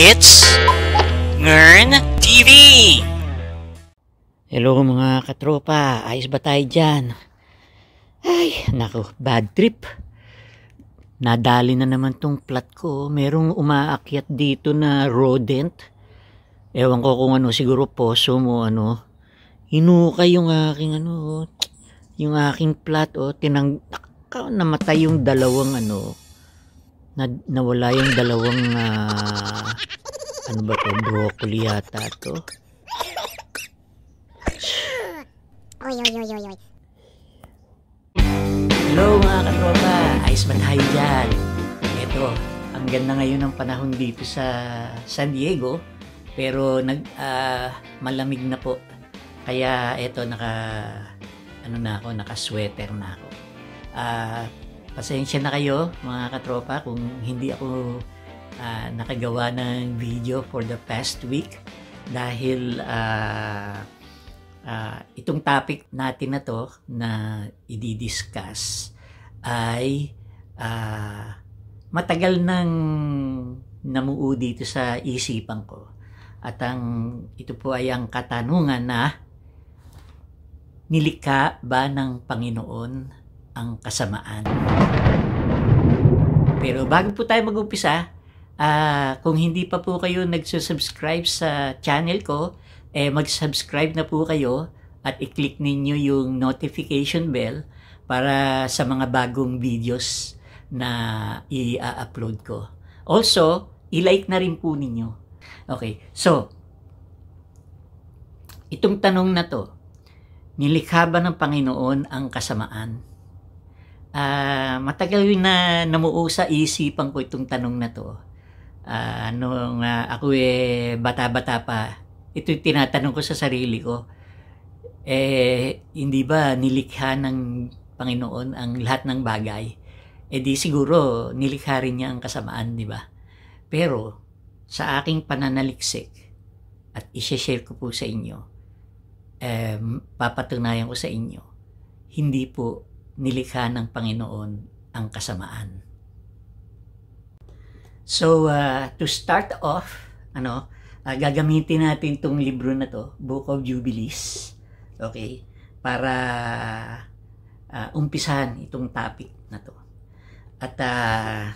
It's Ngern TV! Hello mga katropa, ayos ba tayo dyan? Ay, nako, bad trip. Nadali na naman tong plat ko. Merong umaakyat dito na rodent. Ewan ko kung ano, siguro poso mo ano. Hinukay yung aking ano, yung aking plat o oh, tinang namatay yung dalawang ano, na, nawala yung dalawang uh, ano ba to? Broccoli yata to. Oy, oy, oy, oy, oy. Hello mga katropa! Ayos man tayo dyan. Ito, ang ganda ngayon ng panahon dito sa San Diego. Pero nag, uh, malamig na po. Kaya ito, naka, ano na ako, naka-sweater na ako. Uh, pasensya na kayo mga katropa kung hindi ako uh, nakagawa ng video for the past week dahil uh, uh, itong topic natin na to na i-discuss ay uh, matagal nang namuo dito sa isipan ko. At ang ito po ay ang katanungan na nilikha ba ng Panginoon ang kasamaan? Pero bago po tayo mag-umpisa, Uh, kung hindi pa po kayo nagsusubscribe sa channel ko, eh mag-subscribe na po kayo at i-click ninyo yung notification bell para sa mga bagong videos na i-upload ko. Also, i-like na rin po ninyo. Okay, so, itong tanong na to, nilikha ba ng Panginoon ang kasamaan? Uh, matagal na namuusa, sa isipan ko itong tanong na to uh, nung uh, ah, ako eh bata-bata pa, ito tinatanong ko sa sarili ko, eh hindi ba nilikha ng Panginoon ang lahat ng bagay? Eh di siguro nilikha rin niya ang kasamaan, di ba? Pero sa aking pananaliksik at isha-share ko po sa inyo, eh, papatunayan ko sa inyo, hindi po nilikha ng Panginoon ang kasamaan So, uh, to start off, ano, uh, gagamitin natin itong libro na to, Book of Jubilees. Okay? Para uh, umpisahan itong topic na to. At uh,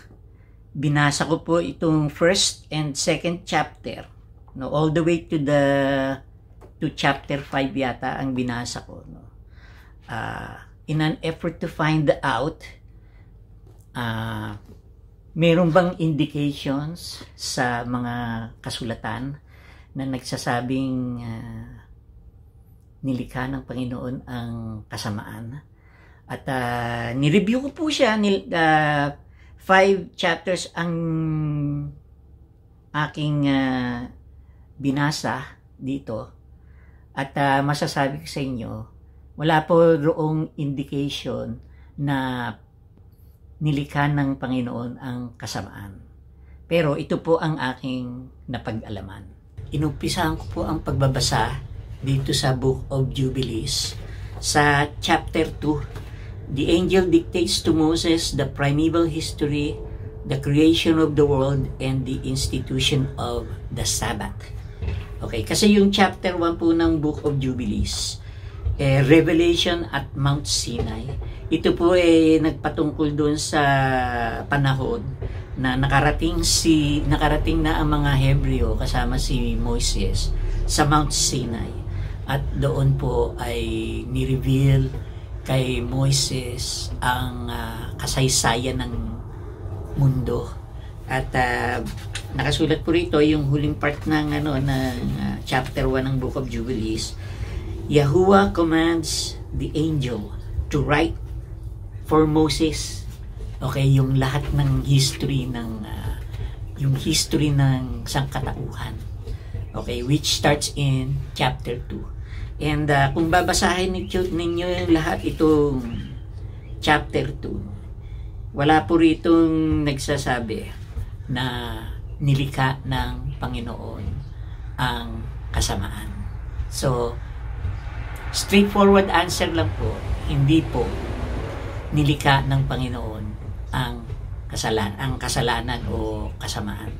binasa ko po itong first and second chapter. No, all the way to the to chapter 5 yata ang binasa ko. No? Uh, in an effort to find out uh, Meron bang indications sa mga kasulatan na nagsasabing uh, nilikha ng Panginoon ang kasamaan? At uh, nireview ko po siya, nil, uh, five chapters ang aking uh, binasa dito. At uh, masasabi ko sa inyo, wala po roong indication na nilikha ng Panginoon ang kasamaan. Pero ito po ang aking napag-alaman. Inumpisahan ko po ang pagbabasa dito sa Book of Jubilees sa chapter 2. The angel dictates to Moses the primeval history, the creation of the world, and the institution of the Sabbath. Okay, kasi yung chapter 1 po ng Book of Jubilees, eh, Revelation at Mount Sinai. Ito po ay eh, nagpatungkol doon sa panahon na nakarating si nakarating na ang mga Hebreo kasama si Moises sa Mount Sinai at doon po ay ni-reveal kay Moises ang uh, kasaysayan ng mundo at uh, nakasulat po rito yung huling part ng ano ng uh, chapter 1 ng Book of Jubilees Yahuwah commands the angel to write for Moses okay yung lahat ng history ng uh, yung history ng sangkatauhan okay which starts in chapter 2 and uh, kung babasahin ninyo, ninyo lahat itong chapter 2 wala po ritong nagsasabi na nilikha ng Panginoon ang kasamaan so Straightforward answer lang po, hindi po nilikha ng Panginoon ang kasalanan, ang kasalanan o kasamaan.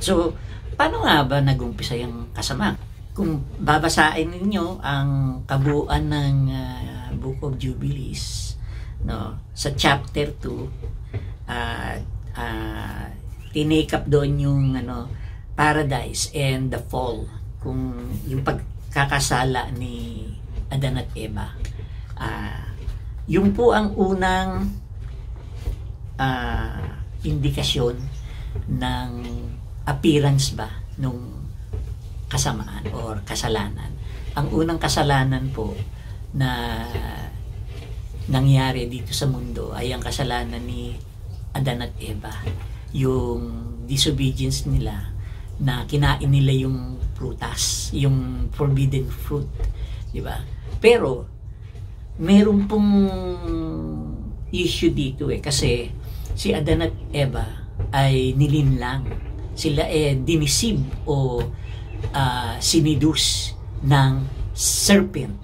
So, paano nga ba nagumpisa yung kasamaan? Kung babasain ninyo ang kabuuan ng uh, Book of Jubilees no, sa chapter 2 uh, uh, tinake up doon yung ano paradise and the fall kung yung pagkakasala ni Adan at Eva. Uh, ah, yung po ang unang uh, indikasyon ng appearance ba nung kasamaan or kasalanan. Ang unang kasalanan po na nangyari dito sa mundo ay ang kasalanan ni Adan at Eva. Yung disobedience nila na kinain nila yung prutas, yung forbidden fruit, di ba? Pero, meron pong issue dito eh. Kasi, si Adan at Eva ay nilinlang. Sila eh dinisib o uh, sinidus ng serpent.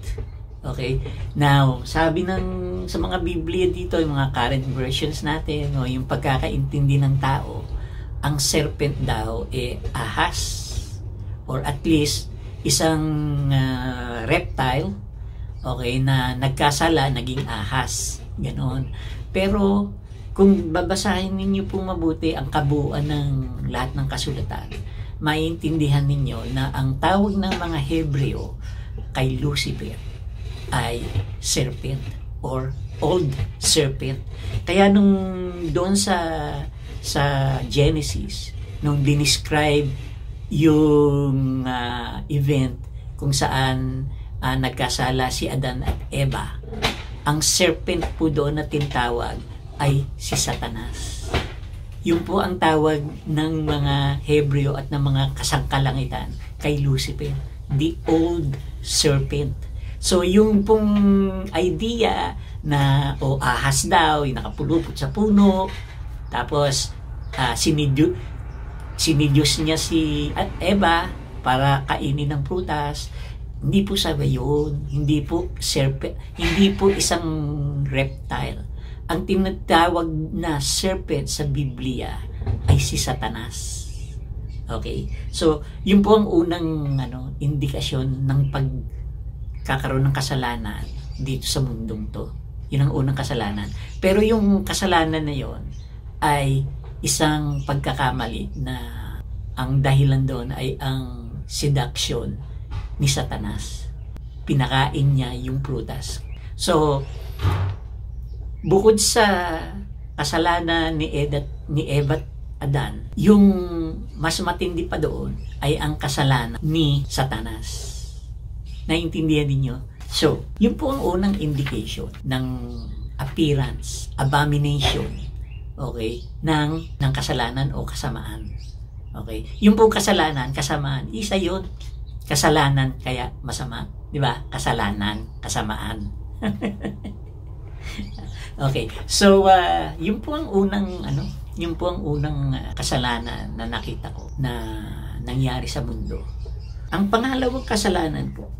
Okay? Now, sabi ng sa mga Biblia dito, yung mga current versions natin, no, yung pagkakaintindi ng tao, ang serpent daw eh ahas or at least isang uh, reptile Okay, na nagkasala, naging ahas. Ganon. Pero, kung babasahin ninyo po mabuti ang kabuuan ng lahat ng kasulatan, maintindihan ninyo na ang tawag ng mga Hebreo kay Lucifer ay serpent or old serpent. Kaya nung doon sa sa Genesis, nung dinescribe yung uh, event kung saan uh, nagkasala si Adan at Eva, ang serpent po doon na tinawag ay si Satanas. Yun po ang tawag ng mga Hebreo at ng mga kasangkalangitan kay Lucifer, the old serpent. So yung pong idea na o oh, ahas daw, yung nakapulupot sa puno, tapos uh, sinidyo, sinidyos niya si Eva para kainin ng prutas, hindi po sa yun. Hindi po, serpent. hindi po isang reptile. Ang tinatawag na serpent sa Biblia ay si Satanas. Okay? So, yun po ang unang ano, indikasyon ng pagkakaroon ng kasalanan dito sa mundong to. Yun ang unang kasalanan. Pero yung kasalanan na yon ay isang pagkakamali na ang dahilan doon ay ang seduction ni Satanas. Pinakain niya yung prutas. So, bukod sa kasalanan ni, Ed ni Eva at Adan, yung mas matindi pa doon ay ang kasalanan ni Satanas. Naiintindihan ninyo? So, yun po ang unang indication ng appearance, abomination, okay, ng, ng kasalanan o kasamaan. Okay? Yung po kasalanan, kasamaan, isa yon Kasalanan kaya masama? Di ba? Kasalanan, kasamaan. okay. So, uh, yun po ang unang, ano, yun po ang unang uh, kasalanan na nakita ko na nangyari sa mundo. Ang pangalawang kasalanan po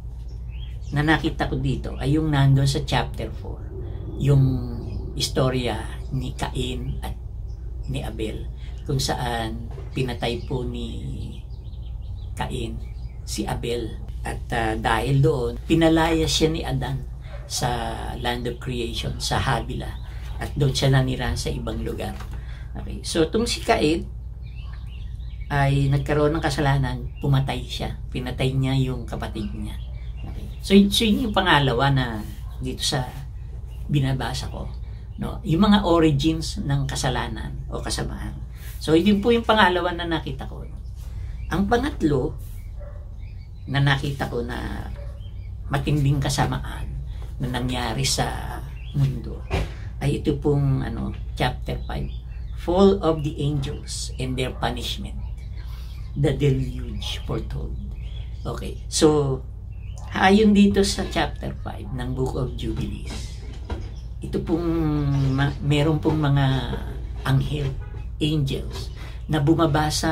na nakita ko dito ay yung nandoon sa chapter 4. Yung istorya ni Cain at ni Abel kung saan pinatay po ni Cain si Abel. At uh, dahil doon, pinalaya siya ni Adan sa land of creation, sa Habila. At doon siya nanira sa ibang lugar. Okay. So, itong si Cain ay nagkaroon ng kasalanan, pumatay siya. Pinatay niya yung kapatid niya. Okay. So, so yun yung pangalawa na dito sa binabasa ko. No? Yung mga origins ng kasalanan o kasamaan. So, yun po yung pangalawa na nakita ko. Ang pangatlo, na nakita ko na matinding kasamaan na nangyari sa mundo ay ito pong ano, chapter 5, Fall of the Angels and Their Punishment, the Deluge foretold. Okay, so ayon dito sa chapter 5 ng Book of Jubilees, ito pong ma- meron pong mga anghel, angels, na bumaba sa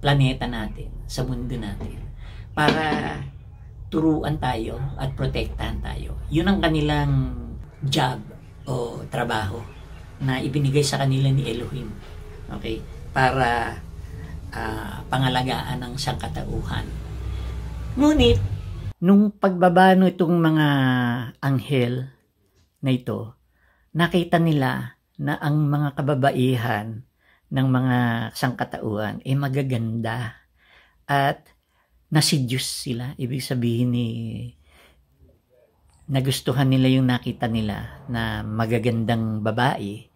planeta natin, sa mundo natin para turuan tayo at protektahan tayo. Yun ang kanilang job o trabaho na ibinigay sa kanila ni Elohim. Okay? Para uh, pangalagaan ng sangkatauhan. Ngunit, nung pagbaba itong mga anghel na ito, nakita nila na ang mga kababaihan ng mga sangkatauhan ay eh magaganda at naseduce sila. Ibig sabihin ni nagustuhan nila yung nakita nila na magagandang babae.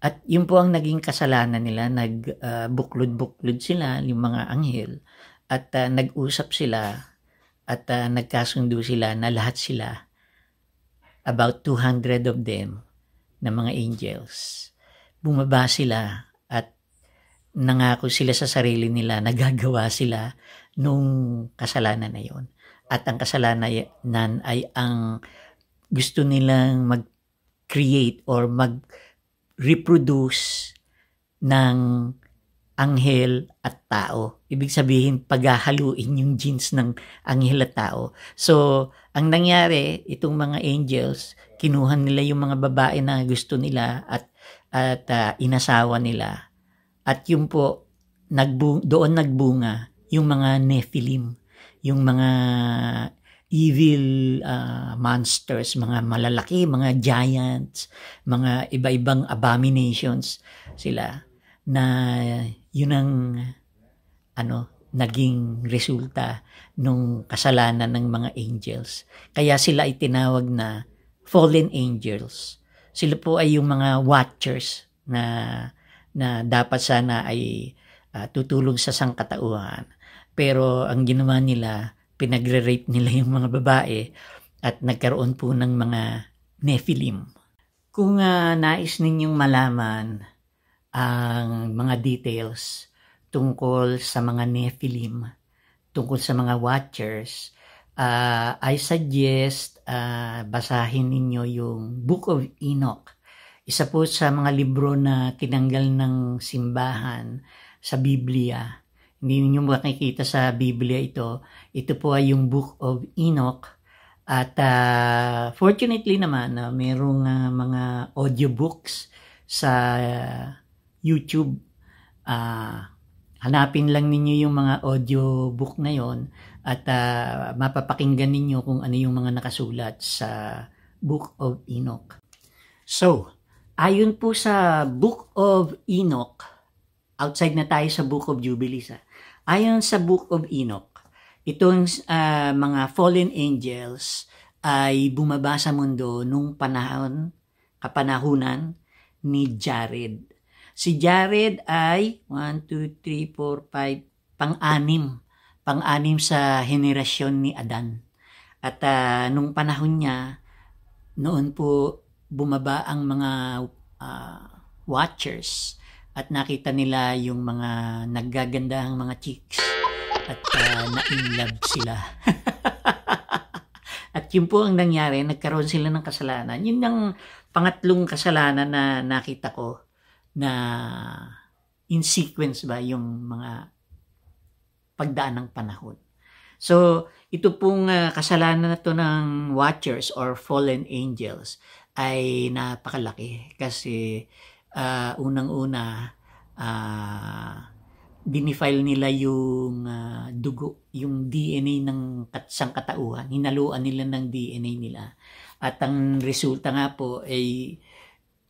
At yun po ang naging kasalanan nila, nagbuklod-buklod ah, uh, sila, yung mga anghel, at uh, nag-usap sila at uh, nagkasundo sila na lahat sila, about 200 of them, na mga angels, bumaba sila at nangako sila sa sarili nila, nagagawa sila nung kasalanan na yon. At ang kasalanan ay ang gusto nilang mag-create or mag-reproduce ng anghel at tao. Ibig sabihin, paghahaluin yung genes ng anghel at tao. So, ang nangyari, itong mga angels, kinuha nila yung mga babae na gusto nila at at uh, inasawa nila. At yun po, nagbu- doon nagbunga yung mga Nephilim, yung mga evil uh, monsters, mga malalaki, mga giants, mga iba-ibang abominations sila na yun ang ano naging resulta nung kasalanan ng mga angels. Kaya sila ay tinawag na fallen angels. Sila po ay yung mga watchers na na dapat sana ay uh, tutulong sa sangkatauhan pero ang ginawa nila, pinagre-rape nila yung mga babae at nagkaroon po ng mga Nephilim. Kung uh, nais ninyong malaman ang mga details tungkol sa mga Nephilim, tungkol sa mga Watchers, uh, I suggest uh, basahin ninyo yung Book of Enoch. Isa po sa mga libro na tinanggal ng simbahan sa Biblia hindi ninyo makikita sa Biblia ito. Ito po ay yung Book of Enoch. At uh, fortunately naman, uh, merong uh, mga audiobooks sa uh, YouTube. Uh, hanapin lang ninyo yung mga audiobook na yon at uh, mapapakinggan ninyo kung ano yung mga nakasulat sa Book of Enoch. So, ayon po sa Book of Enoch, outside na tayo sa Book of Jubilees ha, Ayon sa Book of Enoch, itong uh, mga fallen angels ay bumaba sa mundo nung panahon, kapanahunan ni Jared. Si Jared ay 1, 2, 3, 4, 5, pang-anim. Pang-anim sa henerasyon ni Adan. At uh, nung panahon niya, noon po bumaba ang mga uh, watchers at nakita nila yung mga naggagandahang mga chicks at uh, ah, na-inlove sila. at yun po ang nangyari, nagkaroon sila ng kasalanan. Yun ang pangatlong kasalanan na nakita ko na in sequence ba yung mga pagdaan ng panahon. So, ito pong uh, kasalanan na to ng watchers or fallen angels ay napakalaki kasi uh, unang-una, uh, dinifile nila yung uh, dugo, yung DNA ng katsang katauhan. Hinaluan nila ng DNA nila. At ang resulta nga po ay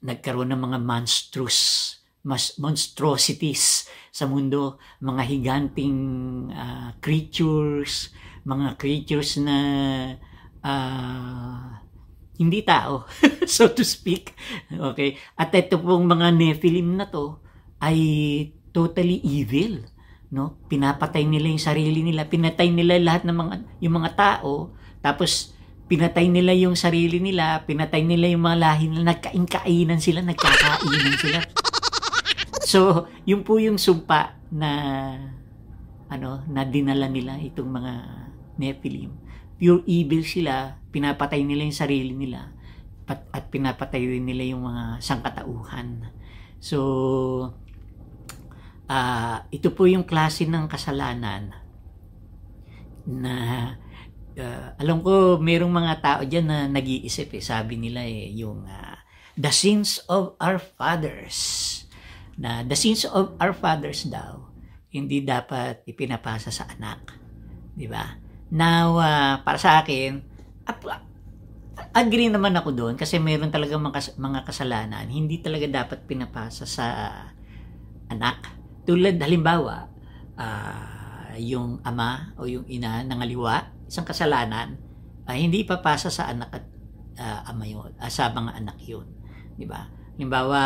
nagkaroon ng mga monstrous mas monstrosities sa mundo, mga higanting uh, creatures, mga creatures na uh, hindi tao, so to speak. Okay? At ito pong mga Nephilim na to ay totally evil. No? Pinapatay nila yung sarili nila, pinatay nila lahat ng mga, yung mga tao, tapos pinatay nila yung sarili nila, pinatay nila yung mga lahi nila, nagkain-kainan sila, nagkakainan sila. So, yun po yung sumpa na ano, na dinala nila itong mga Nephilim pure evil sila, pinapatay nila yung sarili nila at, at pinapatay rin nila yung mga sangkatauhan. So, uh, ito po yung klase ng kasalanan na uh, alam ko merong mga tao dyan na nag-iisip eh, sabi nila eh, yung uh, the sins of our fathers na the sins of our fathers daw hindi dapat ipinapasa sa anak di ba Now, uh, ah, para sa akin, agree naman ako doon kasi meron talaga mga kasalanan. Hindi talaga dapat pinapasa sa anak. Tulad halimbawa, uh, yung ama o yung ina ng aliwa, isang kasalanan, uh, hindi papasa sa anak at uh, ama yun, uh, sa mga anak yun. Di ba? Halimbawa,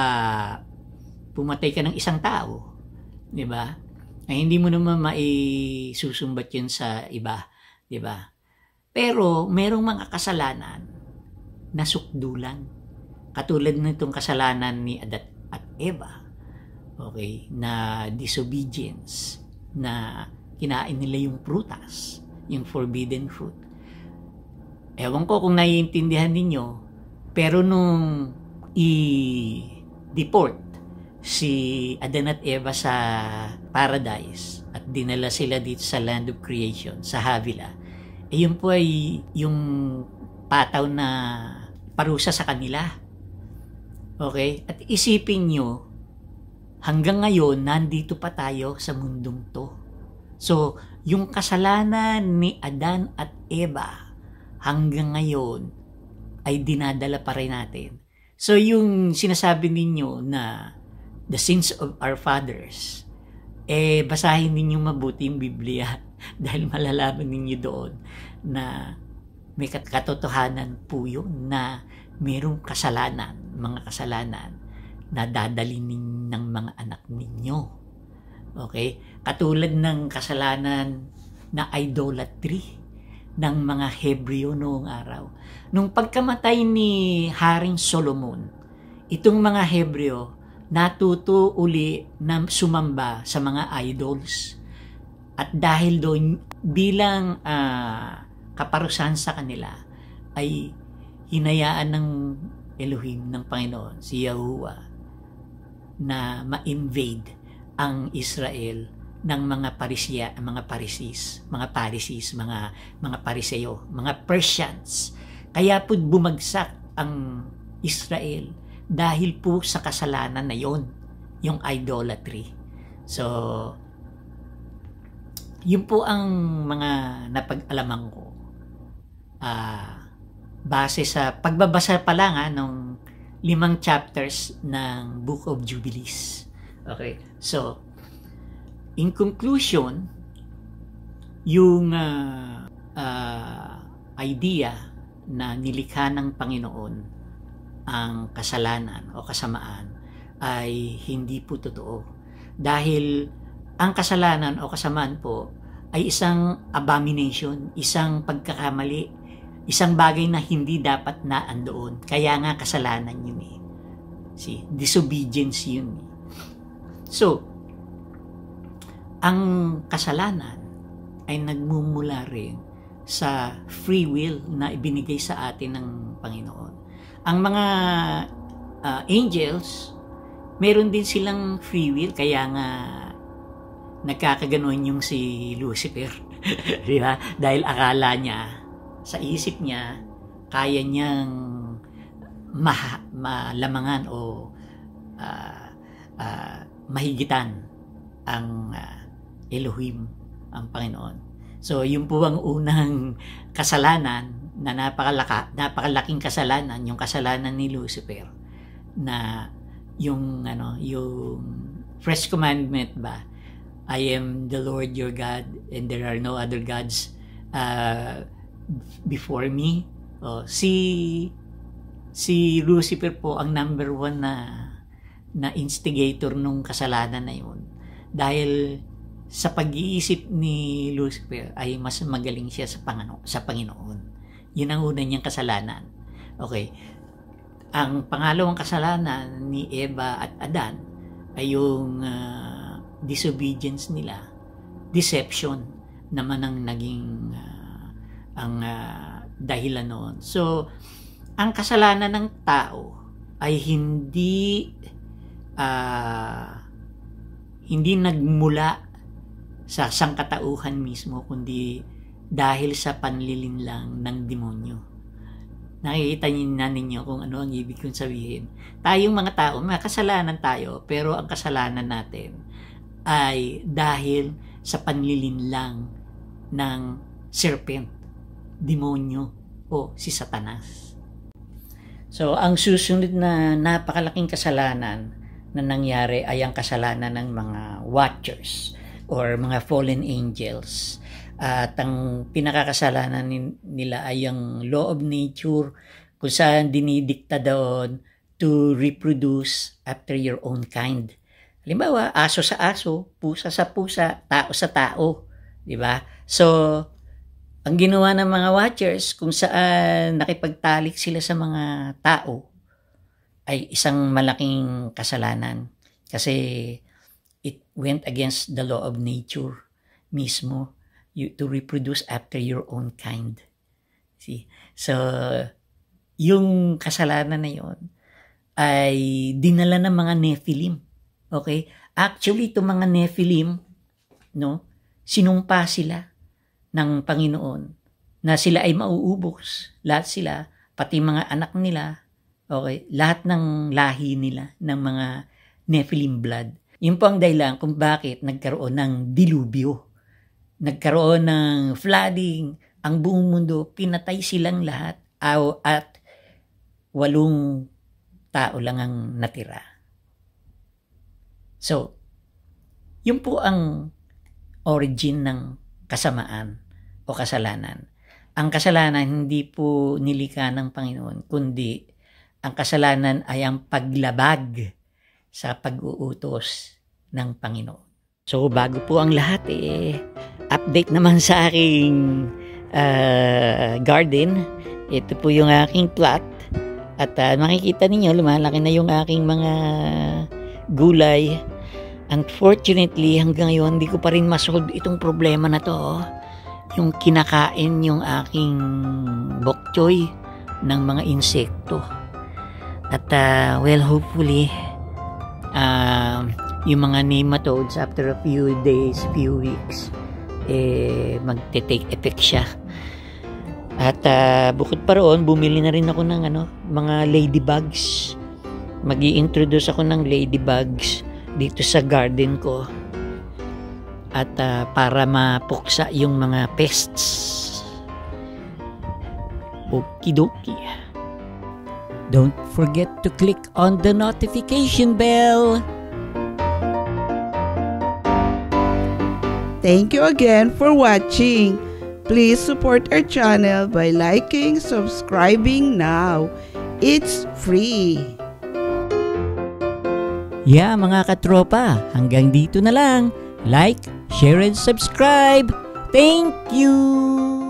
pumatay ka ng isang tao. Di ba? Ay, eh, hindi mo naman maisusumbat yun sa iba 'di ba? Pero merong mga kasalanan na sukdulan. Katulad nitong kasalanan ni Adat at Eva. Okay, na disobedience na kinain nila yung prutas, yung forbidden fruit. Ewan ko kung naiintindihan ninyo, pero nung i-deport si Adan at Eva sa paradise at dinala sila dito sa land of creation, sa Havila, eh yun po ay yung pataw na parusa sa kanila. Okay? At isipin nyo, hanggang ngayon, nandito pa tayo sa mundong to. So, yung kasalanan ni Adan at Eva hanggang ngayon ay dinadala pa rin natin. So, yung sinasabi ninyo na the sins of our fathers eh basahin ninyo mabuti yung Biblia dahil malalaman ninyo doon na may katotohanan po yun na mayroong kasalanan, mga kasalanan na dadalinin ng mga anak ninyo. Okay? Katulad ng kasalanan na idolatry ng mga Hebreo noong araw. Nung pagkamatay ni Haring Solomon, itong mga Hebreo natuto uli na sumamba sa mga idols. At dahil doon, bilang uh, kaparusahan sa kanila, ay hinayaan ng Elohim ng Panginoon, si Yahuwah, na ma-invade ang Israel ng mga Parisiya, mga Parisis, mga Parisis, mga mga pariseyo, mga Persians. Kaya po bumagsak ang Israel dahil po sa kasalanan na yon, yung idolatry. So, yun po ang mga napag-alaman ko. Uh, base sa pagbabasa pa lang ha, ah, nung limang chapters ng Book of Jubilees. Okay? So, in conclusion, yung uh, uh, idea na nilikha ng Panginoon ang kasalanan o kasamaan ay hindi po totoo. Dahil ang kasalanan o kasamaan po ay isang abomination, isang pagkakamali, isang bagay na hindi dapat na andoon. Kaya nga kasalanan yun eh. See, disobedience yun. Eh. So, ang kasalanan ay nagmumula rin sa free will na ibinigay sa atin ng Panginoon ang mga uh, angels, meron din silang free will, kaya nga nagkakaganoon yung si Lucifer. Di ba? Dahil akala niya, sa isip niya, kaya niyang ma- malamangan o uh, uh, mahigitan ang uh, Elohim, ang Panginoon. So, yun po ang unang kasalanan na napakalaka, napakalaking kasalanan yung kasalanan ni Lucifer na yung ano yung first commandment ba I am the Lord your God and there are no other gods uh, before me oh, si si Lucifer po ang number one na na instigator nung kasalanan na yun dahil sa pag-iisip ni Lucifer ay mas magaling siya sa, pangano, sa Panginoon yun ang una niyang kasalanan. Okay. Ang pangalawang kasalanan ni Eva at Adan ay yung uh, disobedience nila. Deception naman ang naging uh, ang uh, dahilan noon. So, ang kasalanan ng tao ay hindi uh, hindi nagmula sa sangkatauhan mismo kundi dahil sa panlilinlang ng demonyo. Nakikita na ninyo kung ano ang ibig kong sabihin. Tayong mga tao, may kasalanan tayo, pero ang kasalanan natin ay dahil sa panlilinlang ng serpent, demonyo o si Satanas. So, ang susunod na napakalaking kasalanan na nangyari ay ang kasalanan ng mga watchers or mga fallen angels at ang pinakakasalanan nila ay ang law of nature kung saan dinidikta doon to reproduce after your own kind. Halimbawa, aso sa aso, pusa sa pusa, tao sa tao, 'di ba? So, ang ginawa ng mga watchers kung saan nakipagtalik sila sa mga tao ay isang malaking kasalanan kasi it went against the law of nature mismo you to reproduce after your own kind. See? So, yung kasalanan na yon ay dinala ng mga Nephilim. Okay? Actually, itong mga Nephilim, no, sinumpa sila ng Panginoon na sila ay mauubos. Lahat sila, pati mga anak nila, okay, lahat ng lahi nila, ng mga Nephilim blood. Yun po ang dahilan kung bakit nagkaroon ng dilubyo nagkaroon ng flooding, ang buong mundo, pinatay silang lahat at walong tao lang ang natira. So, yun po ang origin ng kasamaan o kasalanan. Ang kasalanan hindi po nilika ng Panginoon, kundi ang kasalanan ay ang paglabag sa pag-uutos ng Panginoon. So bago po ang lahat eh, update naman sa aking uh, garden. Ito po yung aking plot. At uh, makikita ninyo, lumalaki na yung aking mga gulay. Unfortunately, hanggang ngayon, hindi ko pa rin masolve itong problema na to. Oh. Yung kinakain yung aking bok choy ng mga insekto. At uh, well, hopefully, uh, yung mga nematodes after a few days, few weeks, eh, magte-take effect siya. At uh, bukod pa roon, bumili na rin ako ng ano, mga ladybugs. mag introduce ako ng ladybugs dito sa garden ko. At uh, para mapuksa yung mga pests. Okidoki. Don't forget to click on the notification bell. Thank you again for watching. Please support our channel by liking, subscribing now. It's free. Yeah mga katropa, hanggang dito na lang. Like, share, and subscribe. Thank you!